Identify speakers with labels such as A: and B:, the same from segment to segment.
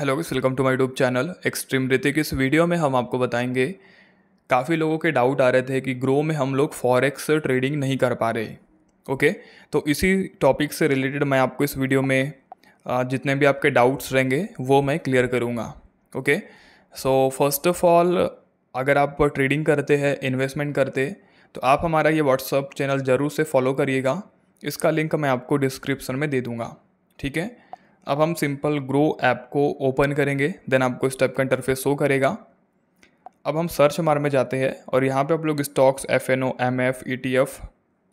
A: hello guys welcome to my YouTube channel extreme Hrithik इस video में हम आपको बताएंगे काफ़ी लोगों के डाउट आ रहे थे कि ग्रो में हम लोग फॉरेक्स ट्रेडिंग नहीं कर पा रहे ओके तो इसी टॉपिक से रिलेटेड मैं आपको इस वीडियो में जितने भी आपके डाउट्स रहेंगे वो मैं क्लियर करूँगा okay so first of all अगर आप ट्रेडिंग करते हैं इन्वेस्टमेंट करते तो आप हमारा ये व्हाट्सअप चैनल ज़रूर से फॉलो करिएगा इसका लिंक मैं आपको डिस्क्रिप्सन में दे दूँगा ठीक है अब हम सिंपल ग्रो ऐप को ओपन करेंगे देन आपको इस टाइप का इंटरफेस शो करेगा अब हम सर्च मार में जाते हैं और यहाँ पे आप लोग stocks F N O M F E T F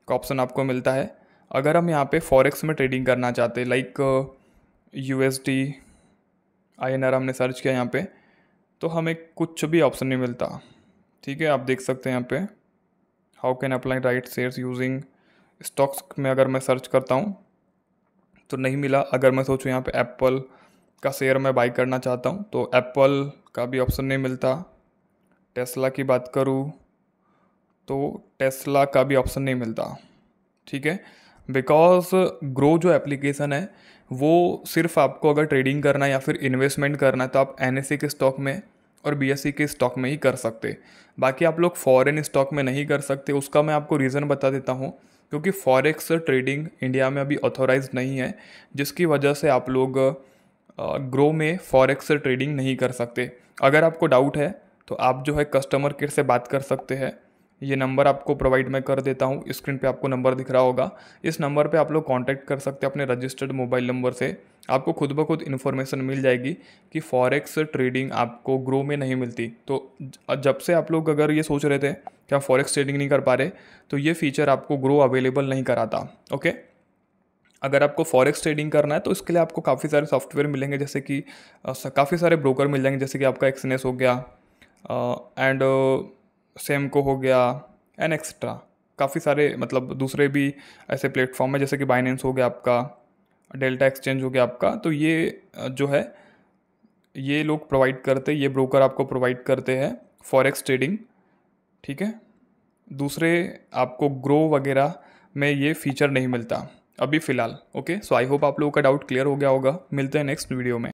A: का ऑप्शन आपको मिलता है अगर हम यहाँ पे फॉरेक्स में ट्रेडिंग करना चाहते हैं like U S D I N R हमने सर्च किया यहाँ पे तो हमें कुछ भी ऑप्शन नहीं मिलता ठीक है आप देख सकते हैं यहाँ पे how can apply right shares using stocks में अगर मैं सर्च करता हूँ तो नहीं मिला अगर मैं सोचूँ यहाँ पे एप्पल का शेयर मैं बाई करना चाहता हूँ तो एप्पल का भी ऑप्शन नहीं मिलता टेस्ला की बात करूँ तो टेस्ला का भी ऑप्शन नहीं मिलता ठीक है बिकॉज ग्रो जो एप्लीकेशन है वो सिर्फ आपको अगर ट्रेडिंग करना है या फिर इन्वेस्टमेंट करना है तो आप एन e के स्टॉक में और बी e के स्टॉक में ही कर सकते बाकी आप लोग फॉरेन स्टॉक में नहीं कर सकते उसका मैं आपको रीज़न बता देता हूँ क्योंकि फॉरेक्स ट्रेडिंग इंडिया में अभी ऑथोराइज नहीं है जिसकी वजह से आप लोग ग्रो में फॉरेक्स ट्रेडिंग नहीं कर सकते अगर आपको डाउट है तो आप जो है कस्टमर केयर से बात कर सकते हैं ये नंबर आपको प्रोवाइड मैं कर देता हूँ स्क्रीन पे आपको नंबर दिख रहा होगा इस नंबर पे आप लोग कांटेक्ट कर सकते हैं अपने रजिस्टर्ड मोबाइल नंबर से आपको खुद ब खुद इन्फॉर्मेशन मिल जाएगी कि फॉरेक्स ट्रेडिंग आपको ग्रो में नहीं मिलती तो जब से आप लोग अगर ये सोच रहे थे कि आप फॉरेक्स ट्रेडिंग नहीं कर पा रहे तो ये फीचर आपको ग्रो अवेलेबल नहीं कराता ओके अगर आपको फॉरेक्स ट्रेडिंग करना है तो इसके लिए आपको काफ़ी सारे सॉफ्टवेयर मिलेंगे जैसे कि काफ़ी सारे ब्रोकर मिल जाएंगे जैसे कि आपका एक्सनेस हो गया एंड सेमको हो गया एंड एक्स्ट्रा काफ़ी सारे मतलब दूसरे भी ऐसे प्लेटफॉर्म है जैसे कि बाइनेंस हो गया आपका डेल्टा एक्सचेंज हो गया आपका तो ये जो है ये लोग प्रोवाइड करते ये ब्रोकर आपको प्रोवाइड करते हैं फॉरेक्स ट्रेडिंग ठीक है दूसरे आपको ग्रो वगैरह में ये फीचर नहीं मिलता अभी फ़िलहाल ओके सो आई होप आप लोगों का डाउट क्लियर हो गया होगा मिलते हैं नेक्स्ट वीडियो में